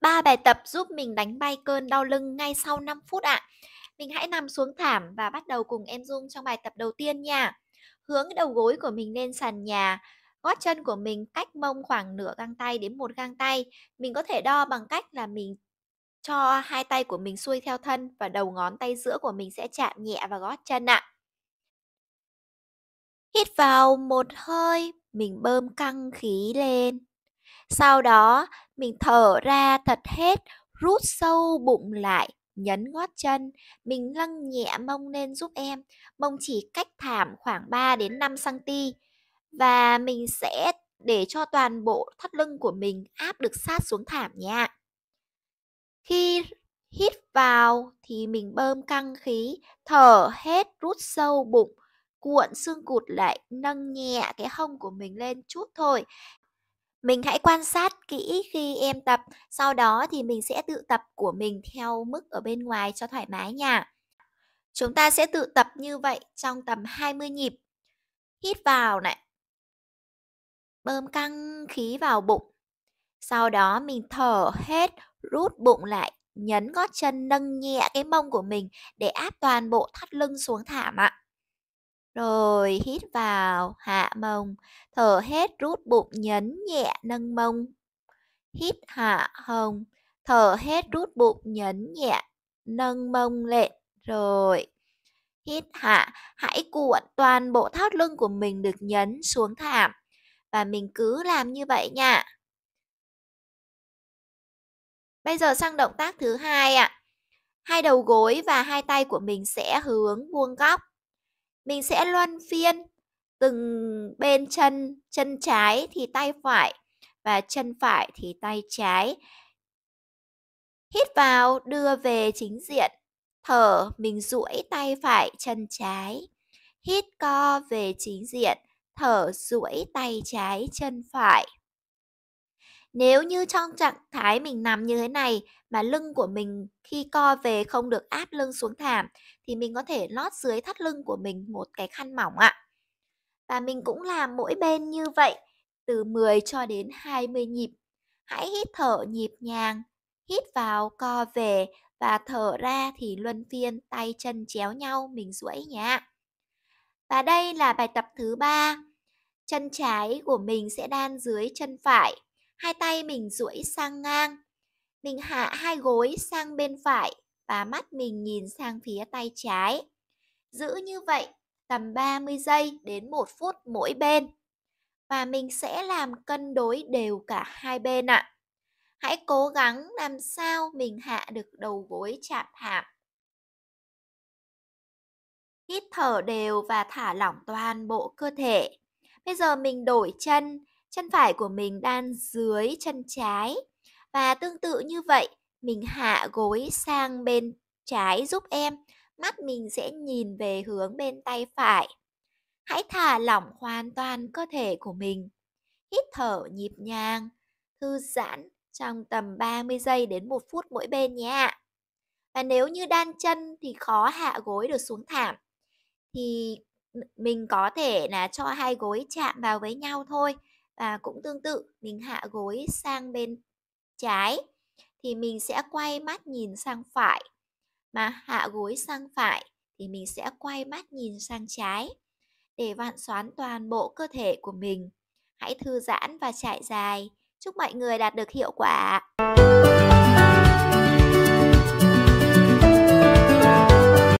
3 bài tập giúp mình đánh bay cơn đau lưng ngay sau 5 phút ạ. Mình hãy nằm xuống thảm và bắt đầu cùng em Dung trong bài tập đầu tiên nha. Hướng đầu gối của mình lên sàn nhà, gót chân của mình cách mông khoảng nửa gang tay đến một gang tay. Mình có thể đo bằng cách là mình cho hai tay của mình xuôi theo thân và đầu ngón tay giữa của mình sẽ chạm nhẹ vào gót chân ạ. Hít vào một hơi, mình bơm căng khí lên sau đó mình thở ra thật hết rút sâu bụng lại nhấn gót chân, mình nâng nhẹ mông lên giúp em, mông chỉ cách thảm khoảng 3 đến 5 cm và mình sẽ để cho toàn bộ thắt lưng của mình áp được sát xuống thảm nhé. Khi hít vào thì mình bơm căng khí, thở hết rút sâu bụng, cuộn xương cụt lại, nâng nhẹ cái hông của mình lên chút thôi mình hãy quan sát kỹ khi em tập sau đó thì mình sẽ tự tập của mình theo mức ở bên ngoài cho thoải mái nha chúng ta sẽ tự tập như vậy trong tầm 20 nhịp hít vào này bơm căng khí vào bụng sau đó mình thở hết rút bụng lại nhấn gót chân nâng nhẹ cái mông của mình để áp toàn bộ thắt lưng xuống thảm ạ à. Rồi hít vào, hạ mông, thở hết rút bụng nhấn nhẹ nâng mông. Hít hạ hông, thở hết rút bụng nhấn nhẹ, nâng mông lên. Rồi hít hạ, hãy cuộn toàn bộ thắt lưng của mình được nhấn xuống thảm. Và mình cứ làm như vậy nha. Bây giờ sang động tác thứ hai ạ. À. Hai đầu gối và hai tay của mình sẽ hướng vuông góc mình sẽ luân phiên từng bên chân chân trái thì tay phải và chân phải thì tay trái hít vào đưa về chính diện thở mình duỗi tay phải chân trái hít co về chính diện thở duỗi tay trái chân phải nếu như trong trạng thái mình nằm như thế này mà lưng của mình khi co về không được áp lưng xuống thảm thì mình có thể lót dưới thắt lưng của mình một cái khăn mỏng ạ. Và mình cũng làm mỗi bên như vậy từ 10 cho đến 20 nhịp. Hãy hít thở nhịp nhàng, hít vào co về và thở ra thì luân phiên tay chân chéo nhau mình duỗi nhé. Và đây là bài tập thứ ba. Chân trái của mình sẽ đan dưới chân phải hai tay mình duỗi sang ngang. Mình hạ hai gối sang bên phải và mắt mình nhìn sang phía tay trái. Giữ như vậy tầm 30 giây đến 1 phút mỗi bên. Và mình sẽ làm cân đối đều cả hai bên ạ. Hãy cố gắng làm sao mình hạ được đầu gối chạm thảm. Hít thở đều và thả lỏng toàn bộ cơ thể. Bây giờ mình đổi chân, chân phải của mình đan dưới chân trái. Và tương tự như vậy, mình hạ gối sang bên trái giúp em. Mắt mình sẽ nhìn về hướng bên tay phải. Hãy thả lỏng hoàn toàn cơ thể của mình. Hít thở nhịp nhàng, thư giãn trong tầm 30 giây đến 1 phút mỗi bên nhé Và nếu như đan chân thì khó hạ gối được xuống thảm thì ừ, mình có thể là cho hai gối chạm vào với nhau thôi và cũng tương tự mình hạ gối sang bên trái thì mình sẽ quay mắt nhìn sang phải mà hạ gối sang phải thì mình sẽ quay mắt nhìn sang trái để vạn xoắn toàn bộ cơ thể của mình hãy thư giãn và chạy dài chúc mọi người đạt được hiệu quả